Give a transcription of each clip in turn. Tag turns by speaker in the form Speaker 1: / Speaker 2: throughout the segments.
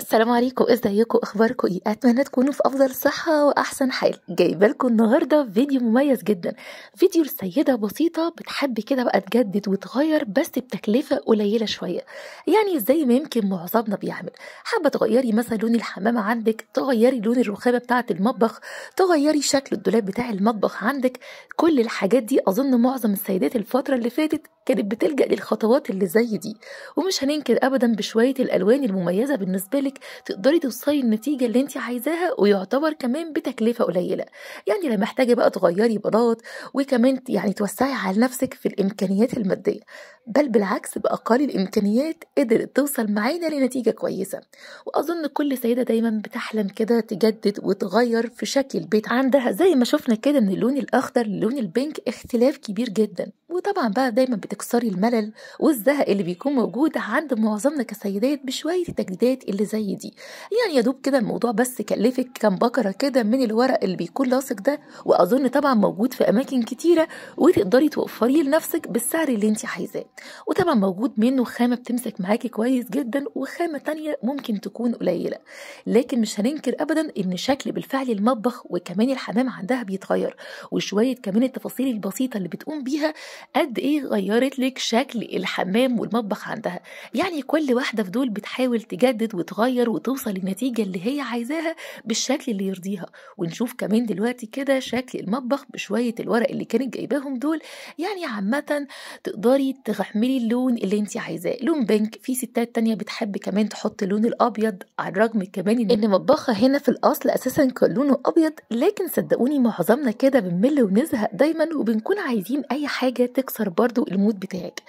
Speaker 1: السلام عليكم ازيكم اخباركم ايه اتمنى تكونوا في افضل صحه واحسن حال جايبه لكم النهارده فيديو مميز جدا فيديو لسيده بسيطه بتحب كده بقى تجدد وتغير بس بتكلفه قليله شويه يعني زي ما يمكن معظمنا بيعمل حابه تغيري مثلا لون الحمامه عندك تغيري لون الرخامه بتاعه المطبخ تغيري شكل الدولاب بتاع المطبخ عندك كل الحاجات دي اظن معظم السيدات الفتره اللي فاتت كانت بتلجأ للخطوات اللي زي دي ومش هننكر أبدا بشوية الألوان المميزة بالنسبة لك تقدري توصلي النتيجة اللي انت عايزاها ويعتبر كمان بتكلفة قليلة يعني لا محتاجة بقى تغيري بلاط وكمان يعني توسعي على نفسك في الإمكانيات المادية بل بالعكس بأقل الإمكانيات قدرت توصل معانا لنتيجة كويسة وأظن كل سيدة دايما بتحلم كده تجدد وتغير في شكل البيت عندها زي ما شفنا كده من اللون الأخضر للون البينك اختلاف كبير جدا وطبعا بقى دايما بتكسري الملل والزهق اللي بيكون موجود عند معظمنا كسيدات بشويه تجديدات اللي زي دي يعني يا دوب كده الموضوع بس كلفك كم بكره كده من الورق اللي بيكون لاصق ده واظن طبعا موجود في اماكن كتيره وتقدري توفريه لنفسك بالسعر اللي انت عايزاه وطبعا موجود منه خامه بتمسك معاكي كويس جدا وخامه تانية ممكن تكون قليله لكن مش هننكر ابدا ان شكل بالفعل المطبخ وكمان الحمام عندها بيتغير وشويه كمان التفاصيل البسيطه اللي بتقوم بيها قد ايه غيرت لك شكل الحمام والمطبخ عندها يعني كل واحده في دول بتحاول تجدد وتغير وتوصل للنتيجه اللي هي عايزاها بالشكل اللي يرضيها ونشوف كمان دلوقتي كده شكل المطبخ بشويه الورق اللي كانت جايباهم دول يعني عامه تقدري تحملي اللون اللي انت عايزاه لون بينك في ستات تانية بتحب كمان تحط اللون الابيض على الرغم كمان ان مطبخها هنا في الاصل اساسا كان لونه ابيض لكن صدقوني معظمنا كده بنمل ونزهق دايما وبنكون عايزين اي حاجه تكسر برضو المود بتاعك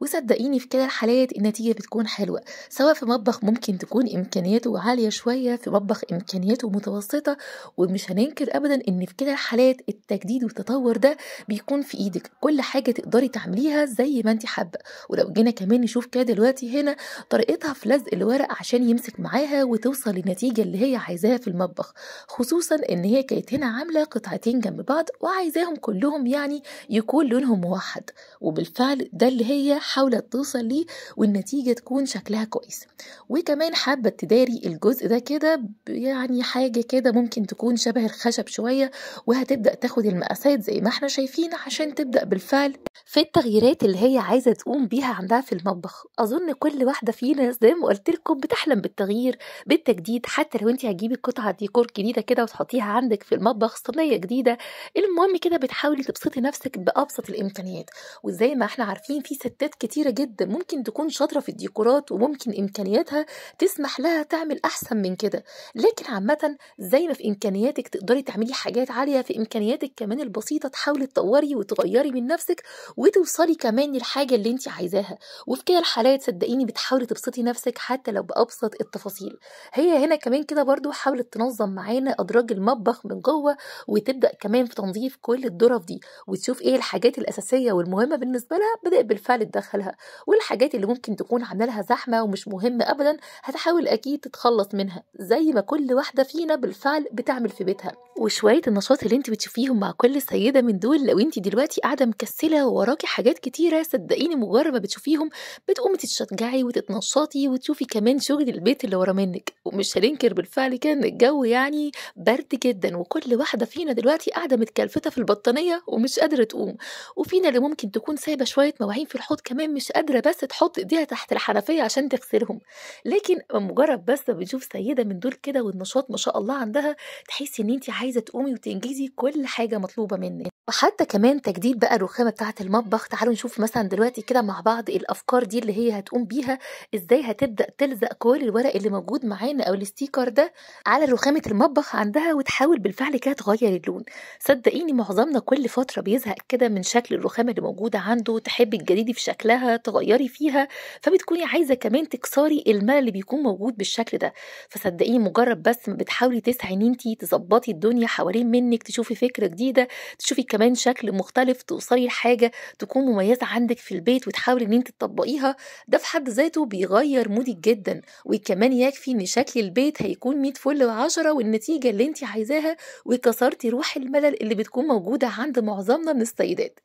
Speaker 1: وصدقيني في كده الحالات النتيجة بتكون حلوة سواء في مطبخ ممكن تكون إمكانياته عالية شوية في مطبخ إمكانياته متوسطة ومش هننكر أبدا إن في كده الحالات التجديد والتطور ده بيكون في إيدك كل حاجة تقدري تعمليها زي ما أنت حابة ولو جينا كمان نشوف كده دلوقتي هنا طريقتها في لزق الورق عشان يمسك معاها وتوصل للنتيجة اللي هي عايزاها في المطبخ خصوصا إن هي كانت هنا عاملة قطعتين جنب بعض وعايزاهم كلهم يعني يكون لونهم واحد واحد وبالفعل ده اللي هي حاولت توصل ليه والنتيجه تكون شكلها كويس وكمان حابه تداري الجزء ده كده يعني حاجه كده ممكن تكون شبه الخشب شويه وهتبدا تاخد المقاسات زي ما احنا شايفين عشان تبدا بالفعل في التغييرات اللي هي عايزه تقوم بيها عندها في المطبخ اظن كل واحده فينا زي ما قلت لكم بتحلم بالتغيير بالتجديد حتى لو انت هتجيبي قطعه ديكور جديده كده وتحطيها عندك في المطبخ صينيه جديده المهم كده بتحاولي تبسطي نفسك بابسط الامكانيات الامكانيات وزي ما احنا عارفين في ستات كتيره جدا ممكن تكون شاطره في الديكورات وممكن امكانياتها تسمح لها تعمل احسن من كده لكن عامه زي ما في امكانياتك تقدري تعملي حاجات عاليه في امكانياتك كمان البسيطه تحاولي تطوري وتغيري من نفسك وتوصلي كمان للحاجه اللي انت عايزاها وفي كده الحالات صدقيني بتحاولي تبسطي نفسك حتى لو بابسط التفاصيل هي هنا كمان كده برضو حاولت تنظم معانا ادراج المطبخ من جوه وتبدا كمان في تنظيف كل الدرف دي وتشوف ايه الحاجات الاساسيه الأساسية والمهمة بالنسبة لها بدأت بالفعل تدخلها والحاجات اللي ممكن تكون عملها زحمة ومش مهمة أبدا هتحاول أكيد تتخلص منها زي ما كل واحدة فينا بالفعل بتعمل في بيتها وشوية النشاط اللي انت بتشوفيهم مع كل سيدة من دول لو انت دلوقتي قاعدة مكسلة ووراكي حاجات كتيرة صدقيني مجرد ما بتشوفيهم بتقومي تتشجعي وتتنشطي وتشوفي كمان شغل البيت اللي ورا منك ومش هننكر بالفعل كان الجو يعني برد جدا وكل واحدة فينا دلوقتي قاعدة متكلفتة في البطانية ومش قادرة تقوم وفينا اللي ممكن تكون سايبة شوية مواعين في الحوض كمان مش قادرة بس تحط ايديها تحت الحنفية عشان تغسلهم لكن مجرد بس بتشوف سيدة من دول كده والنشاط ما شاء الله عندها تحسي ان انت عايزة تقومي وتنجزي كل حاجة مطلوبة منك وحتى كمان تجديد بقى الرخامة بتاعة المطبخ تعالوا نشوف مثلا دلوقتي كده مع بعض الافكار دي اللي هي هتقوم بيها ازاي هتبدأ تلزق كل الورق اللي موجود معانا او الاستيكر ده على رخامة المطبخ عندها وتحاول بالفعل كده تغير اللون صدقيني معظمنا كل فترة بيزهق كده من شكل الرخامة الرخامه اللي موجوده عنده تحبي تجددي في شكلها تغيري فيها فبتكوني عايزه كمان تكسري الملل اللي بيكون موجود بالشكل ده فصدقيني مجرد بس ما بتحاولي تسعي ان انت تظبطي الدنيا حوالين منك تشوفي فكره جديده تشوفي كمان شكل مختلف توصلي لحاجه تكون مميزه عندك في البيت وتحاولي ان انت تطبقيها ده في حد ذاته بيغير مودك جدا وكمان يكفي ان شكل البيت هيكون 100 فل و10 والنتيجه اللي انت عايزاها وكسرتي روح الملل اللي بتكون موجوده عند معظمنا من السيدات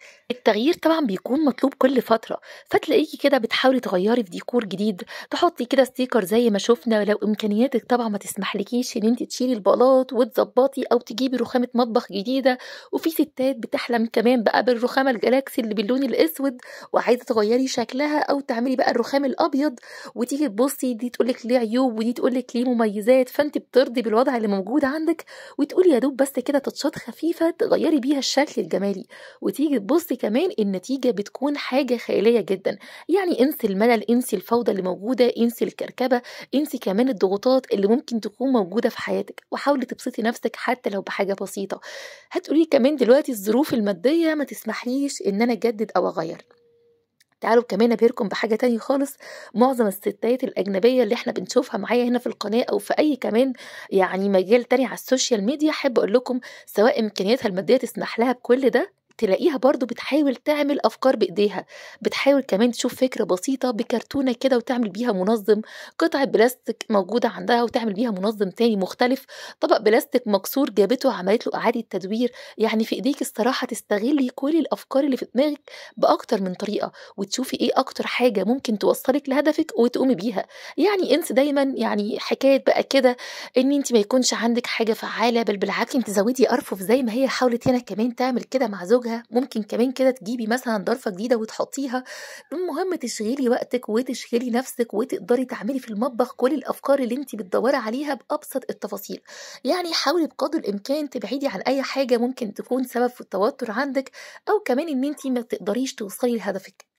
Speaker 1: التغيير طبعا بيكون مطلوب كل فتره فتلاقيكي كده بتحاولي تغيري في ديكور جديد تحطي كده ستيكر زي ما شفنا لو امكانياتك طبعا ما تسمحلكيش ان انت تشيلي البلاط وتظبطي او تجيبي رخامه مطبخ جديده وفي ستات بتحلم كمان بقى بالرخامه الجلاكسي اللي باللون الاسود وعايزه تغيري شكلها او تعملي بقى الرخام الابيض وتيجي تبصي دي تقولك ليه عيوب ودي تقولك ليه مميزات فانت بترضي بالوضع اللي موجود عندك وتقولي يا دوب بس كده تطشات خفيفه تغيري بيها الشكل الجمالي وتيجي تبصي كمان كمان النتيجة بتكون حاجة خيالية جدا يعني انسي الملل انسي الفوضى اللي موجودة انسي الكركبة انسي كمان الضغوطات اللي ممكن تكون موجودة في حياتك وحاولي تبسطي نفسك حتى لو بحاجة بسيطة هتقولي كمان دلوقتي الظروف المادية ما تسمحليش ان انا اجدد او اغير تعالوا كمان ابهركم بحاجه تانية خالص معظم الستات الاجنبيه اللي احنا بنشوفها معايا هنا في القناه او في اي كمان يعني مجال تاني على السوشيال ميديا احب اقول لكم سواء امكانياتها الماديه تسمح لها بكل ده تلاقيها برضو بتحاول تعمل أفكار بإيديها بتحاول كمان تشوف فكرة بسيطة بكرتونة كده وتعمل بيها منظم قطعة بلاستيك موجودة عندها وتعمل بيها منظم تاني مختلف طبق بلاستيك مكسور جابته وعملت له إعادة تدوير يعني في إيديك الصراحة تستغلي كل الأفكار اللي في دماغك بأكتر من طريقة وتشوفي إيه أكتر حاجة ممكن توصلك لهدفك وتقومي بيها يعني انسى دايما يعني حكاية بقى كده إن أنت ما يكونش عندك حاجة فعالة بل بالعكس أنت زودي أرفف زي ما هي حاولت هنا كمان تعمل كده مع زوجها ممكن كمان كده تجيبي مثلا ضرفه جديدة وتحطيها المهم تشغلي وقتك وتشغلي نفسك وتقدري تعملي في المطبخ كل الأفكار اللي انت بتدوري عليها بأبسط التفاصيل يعني حاولي بقدر الإمكان تبعدي عن أي حاجة ممكن تكون سبب في التوتر عندك أو كمان ان انت ما تقدريش توصلي لهدفك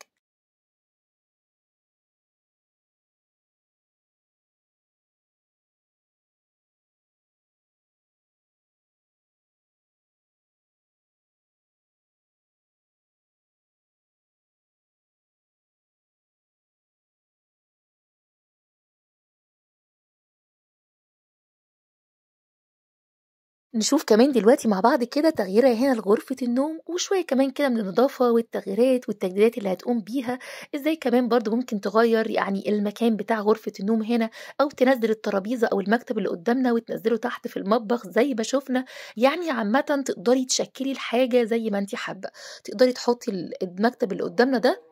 Speaker 1: نشوف كمان دلوقتي مع بعض كده تغييرها هنا لغرفة النوم وشوية كمان كده من النظافة والتغييرات والتجديدات اللي هتقوم بيها ازاي كمان برضو ممكن تغير يعني المكان بتاع غرفة النوم هنا او تنزل الترابيزة او المكتب اللي قدامنا وتنزله تحت في المطبخ زي ما شفنا يعني عامة تقدري تشكلي الحاجة زي ما انت حابة تقدري تحطي المكتب اللي قدامنا ده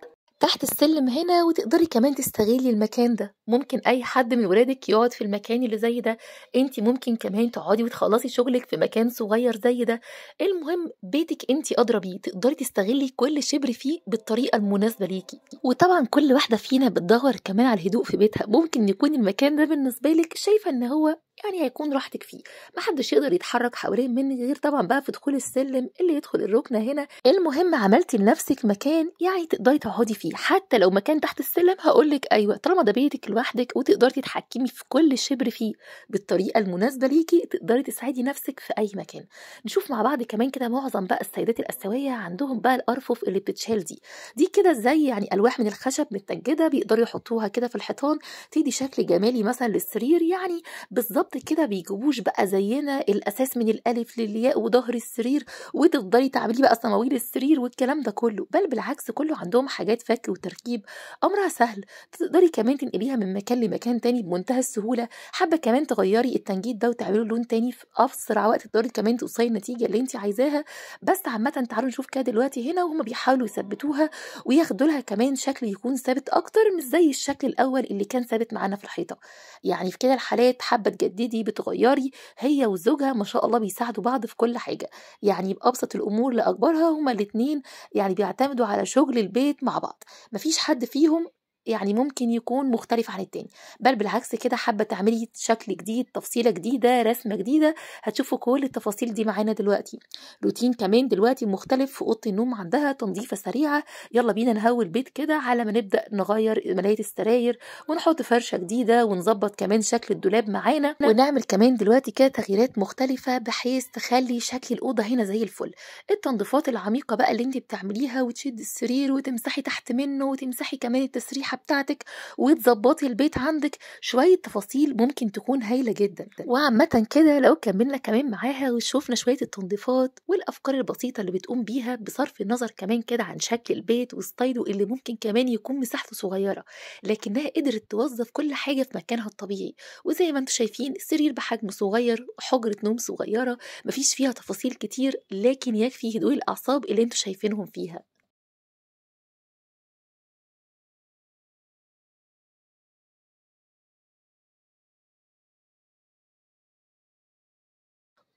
Speaker 1: تحت السلم هنا وتقدري كمان تستغلي المكان ده ممكن اي حد من ولادك يقعد في المكان اللي زي ده انت ممكن كمان تقعدي وتخلصي شغلك في مكان صغير زي ده المهم بيتك انت ادرى بيه تقدري تستغلي كل شبر فيه بالطريقه المناسبه ليكي وطبعا كل واحده فينا بتدور كمان على الهدوء في بيتها ممكن يكون المكان ده بالنسبه لك شايفه ان هو يعني هيكون راحتك فيه محدش يقدر يتحرك حوالين مني غير طبعا بقى في دخول السلم اللي يدخل الركنه هنا المهم عملتي لنفسك مكان يعني تقدري تقعدي فيه حتى لو مكان تحت السلم هقولك ايوه طالما ده بيتك لوحدك وتقدري تتحكمي في كل شبر فيه بالطريقه المناسبه ليكي تقدري تساعدي نفسك في اي مكان نشوف مع بعض كمان كده معظم بقى السيدات الاسيويه عندهم بقى الارفف اللي بتتشال دي دي كده زي يعني الواح من الخشب متجدده بيقدروا يحطوها كده في الحيطان تدي شكل جمالي مثلا للسرير يعني بالظبط بالظبط كده بيجيبوش بقى زينا الاساس من الالف للياء وظهر السرير وتفضلي تعملي بقى صمويل السرير والكلام ده كله بل بالعكس كله عندهم حاجات فك وتركيب امرها سهل تقدري كمان تنقليها من مكان لمكان تاني بمنتهى السهوله حابه كمان تغيري التنجيد ده وتعملي لون تاني في اسرع وقت تقدري كمان توصلي النتيجه اللي انت عايزاها بس عامه تعالوا نشوف كده دلوقتي هنا وهم بيحاولوا يثبتوها وياخدوا لها كمان شكل يكون ثابت اكتر مش زي الشكل الاول اللي كان ثابت معانا في الحيطه يعني في كده الحالات حابه تجددي بتجددي بتغيري هي وزوجها ما شاء الله بيساعدوا بعض في كل حاجه يعني بابسط الامور لاكبرها هما الاثنين يعني بيعتمدوا على شغل البيت مع بعض مفيش حد فيهم يعني ممكن يكون مختلف عن التاني بل بالعكس كده حابه تعملي شكل جديد تفصيله جديده رسمه جديده هتشوفوا كل التفاصيل دي معانا دلوقتي روتين كمان دلوقتي مختلف في اوضه النوم عندها تنظيفه سريعه يلا بينا نهوي البيت كده على ما نبدا نغير ملايه السراير ونحط فرشه جديده ونظبط كمان شكل الدولاب معانا ونعمل كمان دلوقتي كده تغييرات مختلفه بحيث تخلي شكل الاوضه هنا زي الفل التنظيفات العميقه بقى اللي انت بتعمليها وتشد السرير وتمسحي تحت منه وتمسحي كمان التسريح الريحه بتاعتك وتظبطي البيت عندك شويه تفاصيل ممكن تكون هايله جدا وعامه كده لو كملنا كمان معاها وشوفنا شويه التنظيفات والافكار البسيطه اللي بتقوم بيها بصرف النظر كمان كده عن شكل البيت وستايله اللي ممكن كمان يكون مساحته صغيره لكنها قدرت توظف كل حاجه في مكانها الطبيعي وزي ما انتم شايفين السرير بحجم صغير حجره نوم صغيره مفيش فيها تفاصيل كتير لكن يكفي هدوء الاعصاب اللي انتم شايفينهم فيها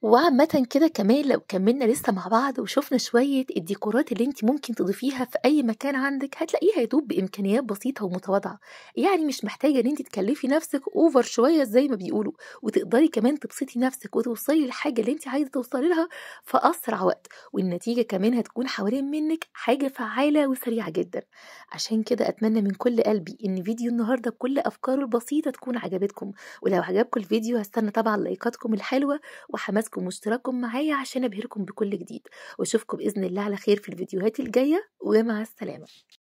Speaker 1: وعامة كده كمان لو كملنا لسه مع بعض وشفنا شوية الديكورات اللي انت ممكن تضيفيها في أي مكان عندك هتلاقيها يدوب بإمكانيات بسيطة ومتواضعة يعني مش محتاجة ان انت تكلفي نفسك أوفر شوية زي ما بيقولوا وتقدري كمان تبسطي نفسك وتوصلي للحاجة اللي انت عايزة توصلي لها في أسرع وقت والنتيجة كمان هتكون حوالين منك حاجة فعالة وسريعة جدا عشان كده أتمنى من كل قلبي إن فيديو النهاردة بكل أفكاره البسيطة تكون عجبتكم ولو عجبكم الفيديو هستنى طبعا لايكاتكم الحلوة وحماسكم لايككم واشتراككم معايا عشان أبهركم بكل جديد وأشوفكم بإذن الله على خير في الفيديوهات الجاية ومع السلامة